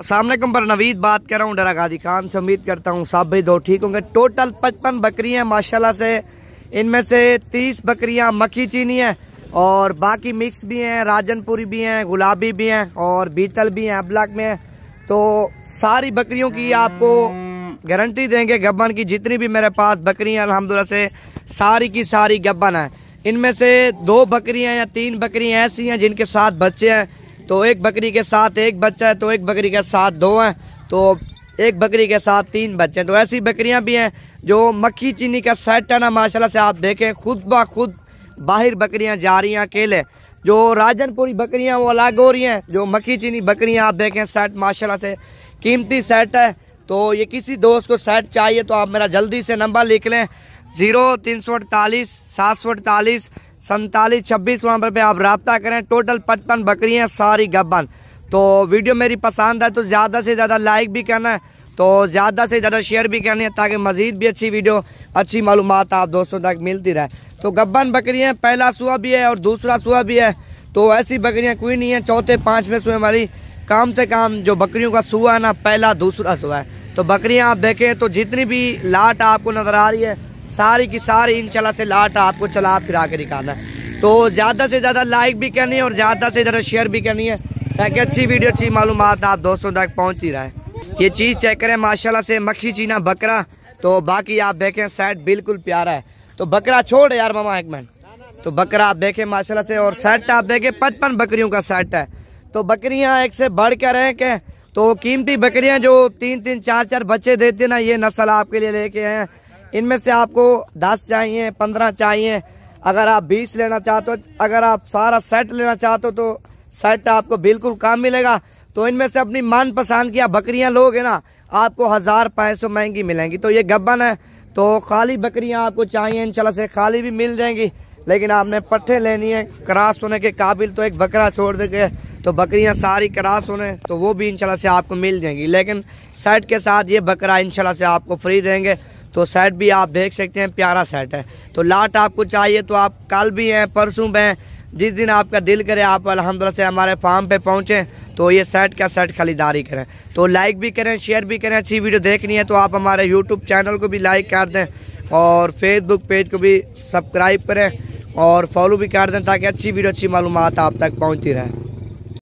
असलम नवीद बात कर रहा हूँ डरा गाजी खान से उम्मीद करता हूँ साहब भाई दो ठीक होंगे टोटल पचपन बकरियाँ माशाल्लाह से इनमें से तीस बकरियाँ मक्खी चीनी है और बाकी मिक्स भी हैं राजनपुरी भी हैं गुलाबी भी हैं और बीतल भी हैं अबलाक में है तो सारी बकरियों की आपको गारंटी देंगे गब्बन की जितनी भी मेरे पास बकरियाँ अलहमदिल्ला से सारी की सारी गब्बन है इनमें से दो बकरियाँ या तीन बकरियाँ ऐसी हैं जिनके साथ बच्चे हैं तो एक बकरी के साथ एक बच्चा है तो एक बकरी के साथ दो हैं तो एक बकरी के साथ तीन बच्चे हैं तो ऐसी बकरियां भी हैं जो मक्खी चीनी का सेट है ना माशाल्लाह से आप देखें खुद ब खुद बाहर बकरियां जा रही हैं अकेले जो राजनपुरी बकरियां वो अलग हो रही हैं जो मक्खी चीनी बकरियां आप देखें सेट माशाल्लाह से कीमती सेट है तो ये किसी दोस्त को सेट चाहिए तो आप मेरा जल्दी से नंबर लिख लें ज़ीरो तीन सौ अड़तालीस सात सौ अड़तालीस सैतालीस छब्बीस वहाँ पर आप रबता करें टोटल पचपन बकरियाँ सारी गबन तो वीडियो मेरी पसंद है तो ज़्यादा से ज़्यादा लाइक भी करना है तो ज़्यादा से ज़्यादा शेयर भी करनी है ताकि मज़ीद भी अच्छी वीडियो अच्छी मालूम आप दोस्तों तक मिलती रहे तो गब्बन बकरियाँ पहला सुआ भी है और दूसरा सुआ भी है तो ऐसी बकरियाँ कोई नहीं है चौथे पाँचवें सुए हमारी काम से काम जो बकरियों का सुआ है ना पहला दूसरा सुआ है तो बकरियाँ आप देखें तो जितनी भी लाट आपको नज़र आ रही है सारी की सारी इंशाल्लाह से लाट आपको चला फिरा के दिखाना है तो ज़्यादा से ज़्यादा लाइक भी करनी है और ज़्यादा से ज़्यादा शेयर भी करनी है ताकि अच्छी वीडियो अच्छी मालूम आप दोस्तों तक पहुँच ही रहे ये चीज़ चेक करें माशाला से मक्खी चीना बकरा तो बाकी आप देखें सेट बिल्कुल प्यारा है तो बकरा छोड़ यार मामा एक मिनट तो बकरा आप देखें माशाल्लाह से और सेट आप देखें पचपन बकरियों का सेट है तो बकरियां एक से बढ़ कर रहे के तो कीमती बकरियां जो तीन तीन चार चार बच्चे देती हैं ना ये नस्ल आपके लिए लेके आए हैं इनमें से आपको दस चाहिए पंद्रह चाहिए अगर आप बीस लेना चाहते हो अगर आप सारा सेट लेना चाहते हो तो सेट आपको बिल्कुल काम मिलेगा तो इनमें से अपनी मन पसंद की आप बकरियाँ लोगे ना आपको हज़ार पाँच सौ महंगी मिलेंगी तो ये गब्बन है तो खाली बकरियाँ आपको चाहिए इनशाला से खाली भी मिल जाएंगी लेकिन आपने पट्ठे लेनी है क्रास होने के काबिल तो एक बकरा छोड़ देंगे तो बकरियां सारी क्रास होने तो वो भी इंशाल्लाह से आपको मिल जाएंगी लेकिन सेट के साथ ये बकरा इंशाल्लाह से आपको फ्री देंगे तो सेट भी आप देख सकते हैं प्यारा सेट है तो लाट आपको चाहिए तो आप कल भी हैं परसों भी हैं जिस दिन आपका दिल करे आप अलहमदिल्ला से हमारे फार्म पे पहुँचें तो ये सेट का सेट खरीदारी करें तो लाइक भी करें शेयर भी करें अच्छी वीडियो देखनी है तो आप हमारे यूट्यूब चैनल को भी लाइक कर दें और फेसबुक पेज को भी सब्सक्राइब करें और फॉलो भी कर दें ताकि अच्छी वीडियो अच्छी मालूम आप तक पहुँचती रहे